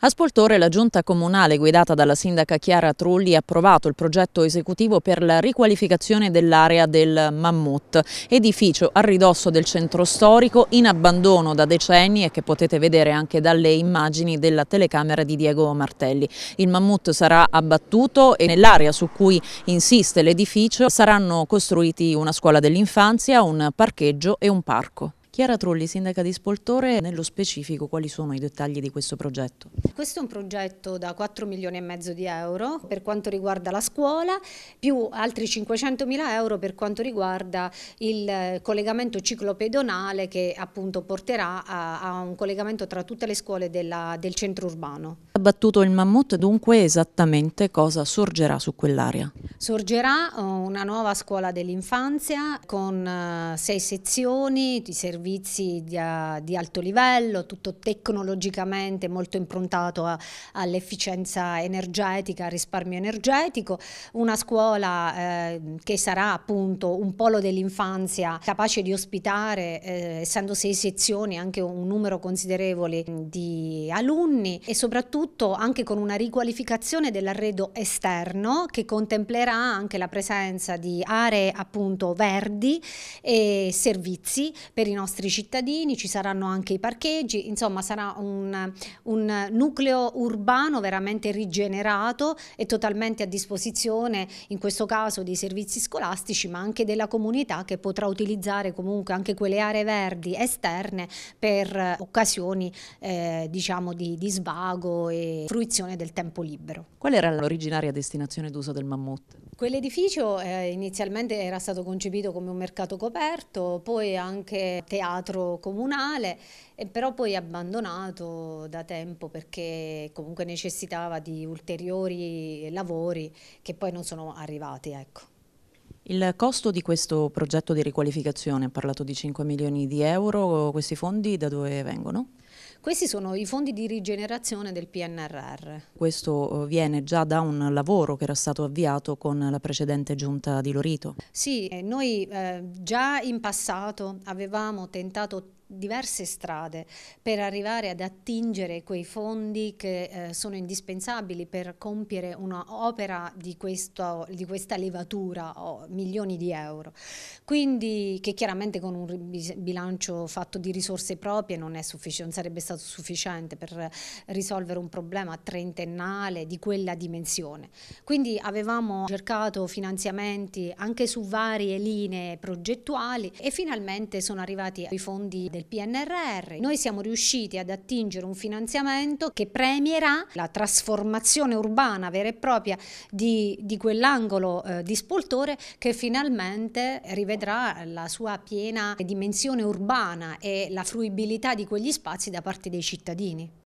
A Spoltore la giunta comunale guidata dalla sindaca Chiara Trulli ha approvato il progetto esecutivo per la riqualificazione dell'area del Mammut, edificio a ridosso del centro storico in abbandono da decenni e che potete vedere anche dalle immagini della telecamera di Diego Martelli. Il Mammut sarà abbattuto e nell'area su cui insiste l'edificio saranno costruiti una scuola dell'infanzia, un parcheggio e un parco. Chiara Trolli, sindaca di Spoltore, nello specifico quali sono i dettagli di questo progetto? Questo è un progetto da 4 milioni e mezzo di euro per quanto riguarda la scuola, più altri 500 mila euro per quanto riguarda il eh, collegamento ciclopedonale che appunto porterà a, a un collegamento tra tutte le scuole della, del centro urbano. Abbattuto il mammut, dunque esattamente cosa sorgerà su quell'area? Sorgerà eh, una nuova scuola dell'infanzia con eh, sei sezioni di servizi servizi di, a, di alto livello, tutto tecnologicamente molto improntato all'efficienza energetica, al risparmio energetico, una scuola eh, che sarà appunto un polo dell'infanzia capace di ospitare, eh, essendo sei sezioni, anche un numero considerevole di alunni e soprattutto anche con una riqualificazione dell'arredo esterno che contemplerà anche la presenza di aree appunto verdi e servizi per i nostri nostri cittadini, ci saranno anche i parcheggi, insomma sarà un, un nucleo urbano veramente rigenerato e totalmente a disposizione in questo caso dei servizi scolastici ma anche della comunità che potrà utilizzare comunque anche quelle aree verdi esterne per eh, occasioni eh, diciamo di, di svago e fruizione del tempo libero. Qual era l'originaria destinazione d'uso del mammut? Quell'edificio eh, inizialmente era stato concepito come un mercato coperto, poi anche teatro teatro comunale, però poi abbandonato da tempo perché comunque necessitava di ulteriori lavori che poi non sono arrivati. Ecco. Il costo di questo progetto di riqualificazione, ha parlato di 5 milioni di euro, questi fondi da dove vengono? Questi sono i fondi di rigenerazione del PNRR. Questo eh, viene già da un lavoro che era stato avviato con la precedente giunta di Lorito. Sì, eh, noi eh, già in passato avevamo tentato diverse strade per arrivare ad attingere quei fondi che eh, sono indispensabili per compiere un'opera di, di, questa levatura, oh, milioni di euro. Quindi che chiaramente con un bilancio fatto di risorse proprie non, non sarebbe stato sufficiente per risolvere un problema trentennale di quella dimensione. Quindi avevamo cercato finanziamenti anche su varie linee progettuali e finalmente sono arrivati i fondi del PNRR, noi siamo riusciti ad attingere un finanziamento che premierà la trasformazione urbana vera e propria di, di quell'angolo eh, di Spoltore che finalmente rivedrà la sua piena dimensione urbana e la fruibilità di quegli spazi da parte dei cittadini.